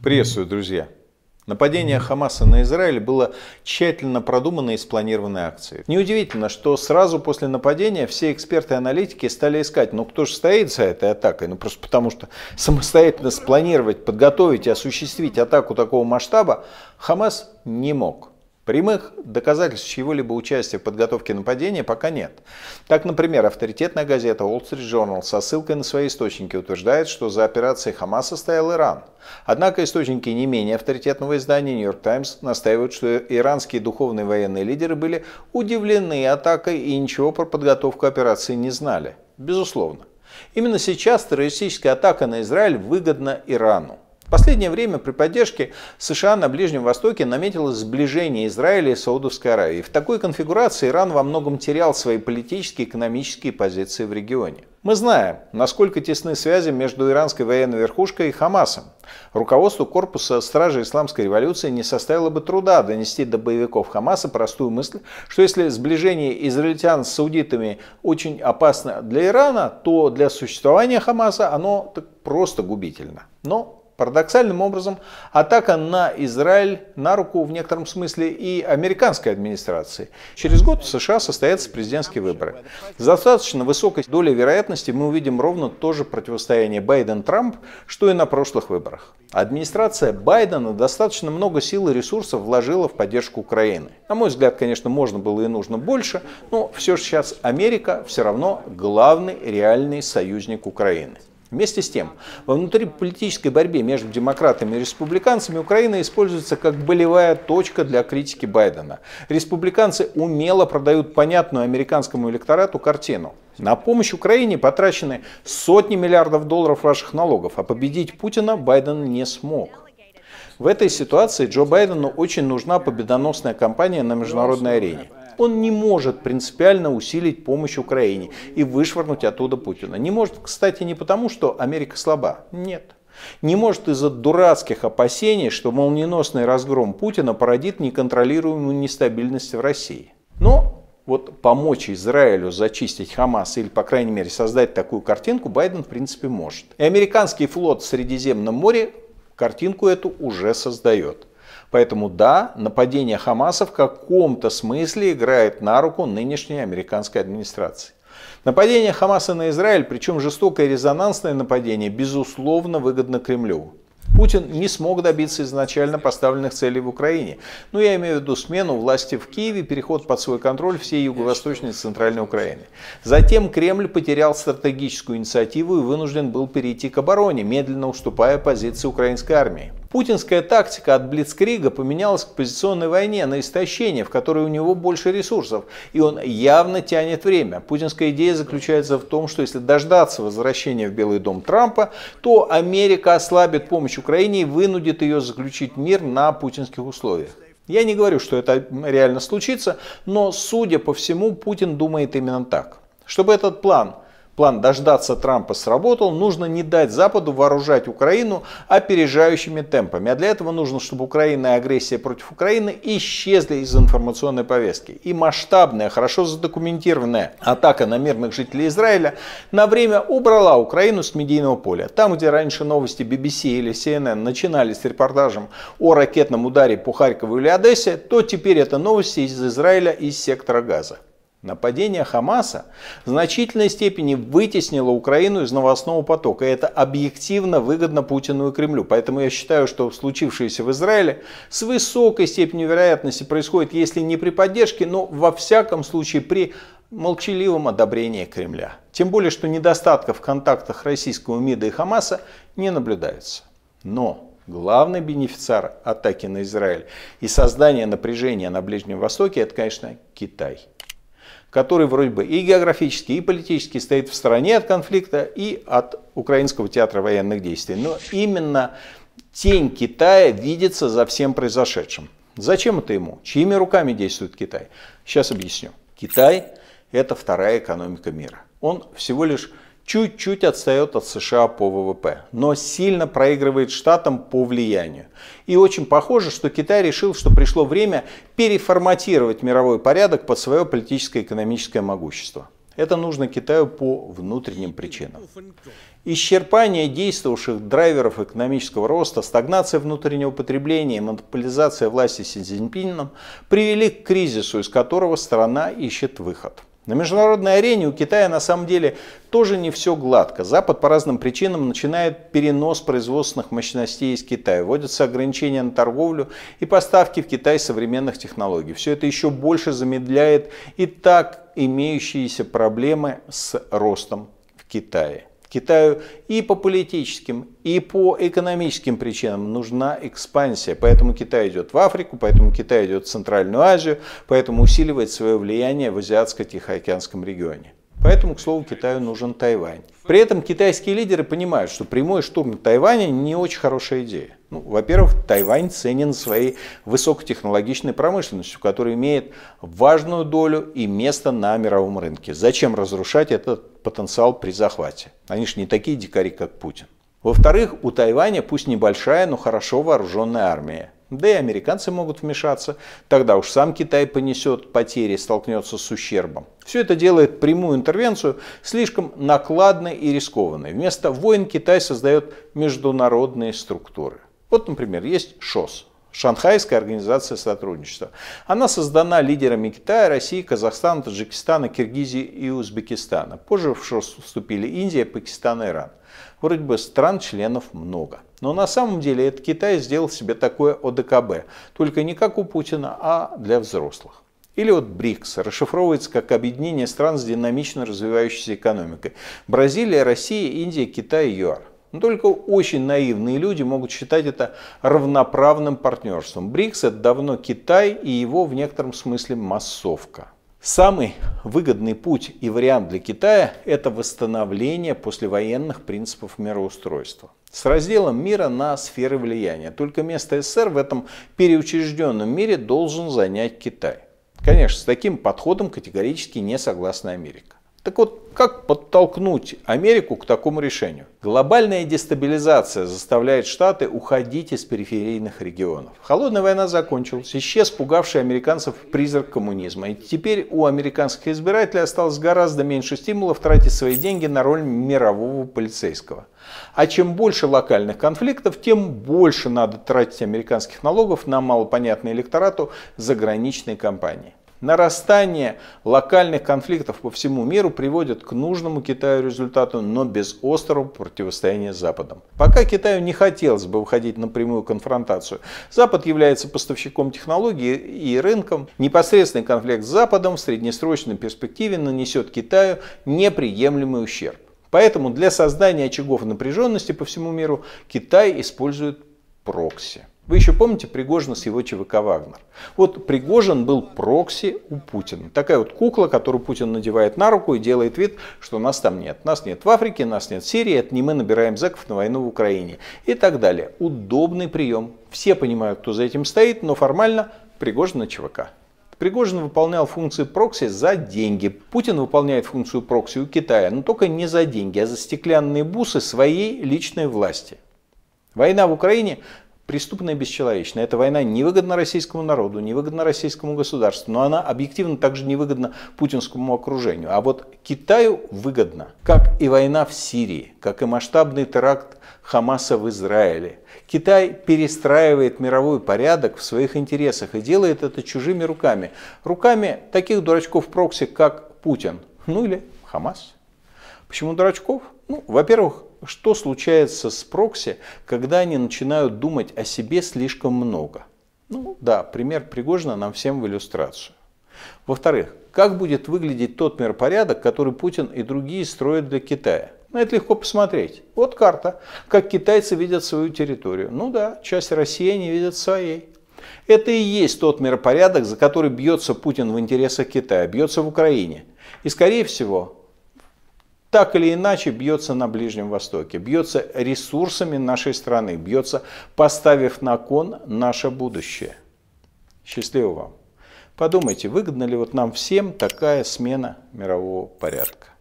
Приветствую, друзья! Нападение Хамаса на Израиль было тщательно продуманной и спланированной акцией. Неудивительно, что сразу после нападения все эксперты и аналитики стали искать, ну кто же стоит за этой атакой? Ну просто потому что самостоятельно спланировать, подготовить и осуществить атаку такого масштаба Хамас не мог. Прямых доказательств чьего-либо участия в подготовке нападения пока нет. Так, например, авторитетная газета Wall Street Journal со ссылкой на свои источники утверждает, что за операцией Хамаса стоял Иран. Однако источники не менее авторитетного издания New York Times настаивают, что иранские духовные военные лидеры были удивлены атакой и ничего про подготовку операции не знали. Безусловно. Именно сейчас террористическая атака на Израиль выгодна Ирану. В последнее время при поддержке США на Ближнем Востоке наметилось сближение Израиля и Саудовской Аравии. В такой конфигурации Иран во многом терял свои политические и экономические позиции в регионе. Мы знаем, насколько тесны связи между иранской военной верхушкой и Хамасом. Руководству корпуса Стражи Исламской революции не составило бы труда донести до боевиков Хамаса простую мысль, что если сближение израильтян с саудитами очень опасно для Ирана, то для существования Хамаса оно так просто губительно. Но Парадоксальным образом, атака на Израиль на руку в некотором смысле и американской администрации. Через год в США состоятся президентские выборы. С достаточно высокой долей вероятности мы увидим ровно то же противостояние Байден-Трамп, что и на прошлых выборах. Администрация Байдена достаточно много сил и ресурсов вложила в поддержку Украины. На мой взгляд, конечно, можно было и нужно больше, но все же сейчас Америка все равно главный реальный союзник Украины. Вместе с тем, во внутриполитической борьбе между демократами и республиканцами Украина используется как болевая точка для критики Байдена. Республиканцы умело продают понятную американскому электорату картину. На помощь Украине потрачены сотни миллиардов долларов ваших налогов, а победить Путина Байден не смог. В этой ситуации Джо Байдену очень нужна победоносная кампания на международной арене он не может принципиально усилить помощь Украине и вышвырнуть оттуда Путина. Не может, кстати, не потому, что Америка слаба. Нет. Не может из-за дурацких опасений, что молниеносный разгром Путина породит неконтролируемую нестабильность в России. Но вот помочь Израилю зачистить Хамас или, по крайней мере, создать такую картинку Байден, в принципе, может. И американский флот в Средиземном море картинку эту уже создает. Поэтому да, нападение Хамаса в каком-то смысле играет на руку нынешней американской администрации. Нападение Хамаса на Израиль, причем жестокое резонансное нападение, безусловно выгодно Кремлю. Путин не смог добиться изначально поставленных целей в Украине. но ну, я имею в виду смену власти в Киеве, переход под свой контроль всей юго-восточной и центральной Украины. Затем Кремль потерял стратегическую инициативу и вынужден был перейти к обороне, медленно уступая позиции украинской армии. Путинская тактика от Блицкрига поменялась к позиционной войне на истощение, в которой у него больше ресурсов, и он явно тянет время. Путинская идея заключается в том, что если дождаться возвращения в Белый дом Трампа, то Америка ослабит помощь Украине и вынудит ее заключить мир на путинских условиях. Я не говорю, что это реально случится, но, судя по всему, Путин думает именно так. Чтобы этот план – План дождаться Трампа сработал, нужно не дать Западу вооружать Украину опережающими темпами. А для этого нужно, чтобы Украина и агрессия против Украины исчезли из информационной повестки. И масштабная, хорошо задокументированная атака на мирных жителей Израиля на время убрала Украину с медийного поля. Там, где раньше новости BBC или CNN начинали с репортажем о ракетном ударе по Харькову или Одессе, то теперь это новости из Израиля из сектора Газа. Нападение Хамаса в значительной степени вытеснило Украину из новостного потока. И это объективно выгодно Путину и Кремлю. Поэтому я считаю, что случившееся в Израиле с высокой степенью вероятности происходит, если не при поддержке, но во всяком случае при молчаливом одобрении Кремля. Тем более, что недостатков в контактах российского МИДа и Хамаса не наблюдается. Но главный бенефициар атаки на Израиль и создания напряжения на Ближнем Востоке – это, конечно, Китай – который вроде бы и географически, и политически стоит в стороне от конфликта и от Украинского театра военных действий. Но именно тень Китая видится за всем произошедшим. Зачем это ему? Чьими руками действует Китай? Сейчас объясню. Китай – это вторая экономика мира. Он всего лишь чуть-чуть отстает от США по ВВП, но сильно проигрывает Штатам по влиянию. И очень похоже, что Китай решил, что пришло время переформатировать мировой порядок под свое политическое и экономическое могущество. Это нужно Китаю по внутренним причинам. Исчерпание действовавших драйверов экономического роста, стагнация внутреннего потребления и монополизация власти Си Цзиньпином привели к кризису, из которого страна ищет выход. На международной арене у Китая на самом деле тоже не все гладко. Запад по разным причинам начинает перенос производственных мощностей из Китая. Вводятся ограничения на торговлю и поставки в Китай современных технологий. Все это еще больше замедляет и так имеющиеся проблемы с ростом в Китае. Китаю и по политическим, и по экономическим причинам нужна экспансия. Поэтому Китай идет в Африку, поэтому Китай идет в Центральную Азию, поэтому усиливает свое влияние в Азиатско-Тихоокеанском регионе. Поэтому, к слову, Китаю нужен Тайвань. При этом китайские лидеры понимают, что прямой штурм Тайваня не очень хорошая идея. Ну, во-первых, Тайвань ценен своей высокотехнологичной промышленностью, которая имеет важную долю и место на мировом рынке. Зачем разрушать этот потенциал при захвате? Они же не такие дикари, как Путин. Во-вторых, у Тайваня пусть небольшая, но хорошо вооруженная армия. Да и американцы могут вмешаться, тогда уж сам Китай понесет потери, столкнется с ущербом. Все это делает прямую интервенцию слишком накладной и рискованной. Вместо войн Китай создает международные структуры. Вот, например, есть ШОС, Шанхайская организация сотрудничества. Она создана лидерами Китая, России, Казахстана, Таджикистана, Киргизии и Узбекистана. Позже в ШОС вступили Индия, Пакистан и Иран. Вроде бы стран-членов много. Но на самом деле это Китай сделал себе такое ОДКБ. Только не как у Путина, а для взрослых. Или вот БРИКС расшифровывается как объединение стран с динамично развивающейся экономикой. Бразилия, Россия, Индия, Китай и ЮАР. Но ну, только очень наивные люди могут считать это равноправным партнерством. БРИКС – это давно Китай и его в некотором смысле массовка. Самый выгодный путь и вариант для Китая – это восстановление послевоенных принципов мироустройства. С разделом мира на сферы влияния. Только место СССР в этом переучрежденном мире должен занять Китай. Конечно, с таким подходом категорически не согласна Америка. Так вот, как подтолкнуть Америку к такому решению? Глобальная дестабилизация заставляет Штаты уходить из периферийных регионов. Холодная война закончилась, исчез пугавший американцев призрак коммунизма. И теперь у американских избирателей осталось гораздо меньше стимулов тратить свои деньги на роль мирового полицейского. А чем больше локальных конфликтов, тем больше надо тратить американских налогов на малопонятные электорату заграничной компании. Нарастание локальных конфликтов по всему миру приводит к нужному Китаю результату, но без острого противостояния с Западом. Пока Китаю не хотелось бы выходить на прямую конфронтацию, Запад является поставщиком технологий и рынком. Непосредственный конфликт с Западом в среднесрочной перспективе нанесет Китаю неприемлемый ущерб. Поэтому для создания очагов напряженности по всему миру Китай использует прокси. Вы еще помните Пригожина с его ЧВК «Вагнер»? Вот Пригожин был прокси у Путина. Такая вот кукла, которую Путин надевает на руку и делает вид, что нас там нет. Нас нет в Африке, нас нет в Сирии, это не мы набираем зэков на войну в Украине и так далее. Удобный прием. Все понимают, кто за этим стоит, но формально Пригожин на ЧВК. Пригожин выполнял функции прокси за деньги. Путин выполняет функцию прокси у Китая, но только не за деньги, а за стеклянные бусы своей личной власти. Война в Украине преступная и бесчеловечная. Эта война невыгодна российскому народу, невыгодна российскому государству, но она объективно также невыгодна путинскому окружению. А вот Китаю выгодно, как и война в Сирии, как и масштабный теракт Хамаса в Израиле. Китай перестраивает мировой порядок в своих интересах и делает это чужими руками. Руками таких дурачков прокси, как Путин, ну или Хамас. Почему дурачков? Ну, во-первых, что случается с прокси, когда они начинают думать о себе слишком много? Ну да, пример Пригожина нам всем в иллюстрацию. Во-вторых, как будет выглядеть тот миропорядок, который Путин и другие строят для Китая? На это легко посмотреть. Вот карта, как китайцы видят свою территорию. Ну да, часть России они видят своей. Это и есть тот миропорядок, за который бьется Путин в интересах Китая, бьется в Украине. И скорее всего, так или иначе бьется на Ближнем Востоке, бьется ресурсами нашей страны, бьется, поставив на кон наше будущее. Счастливо вам. Подумайте, выгодна ли вот нам всем такая смена мирового порядка?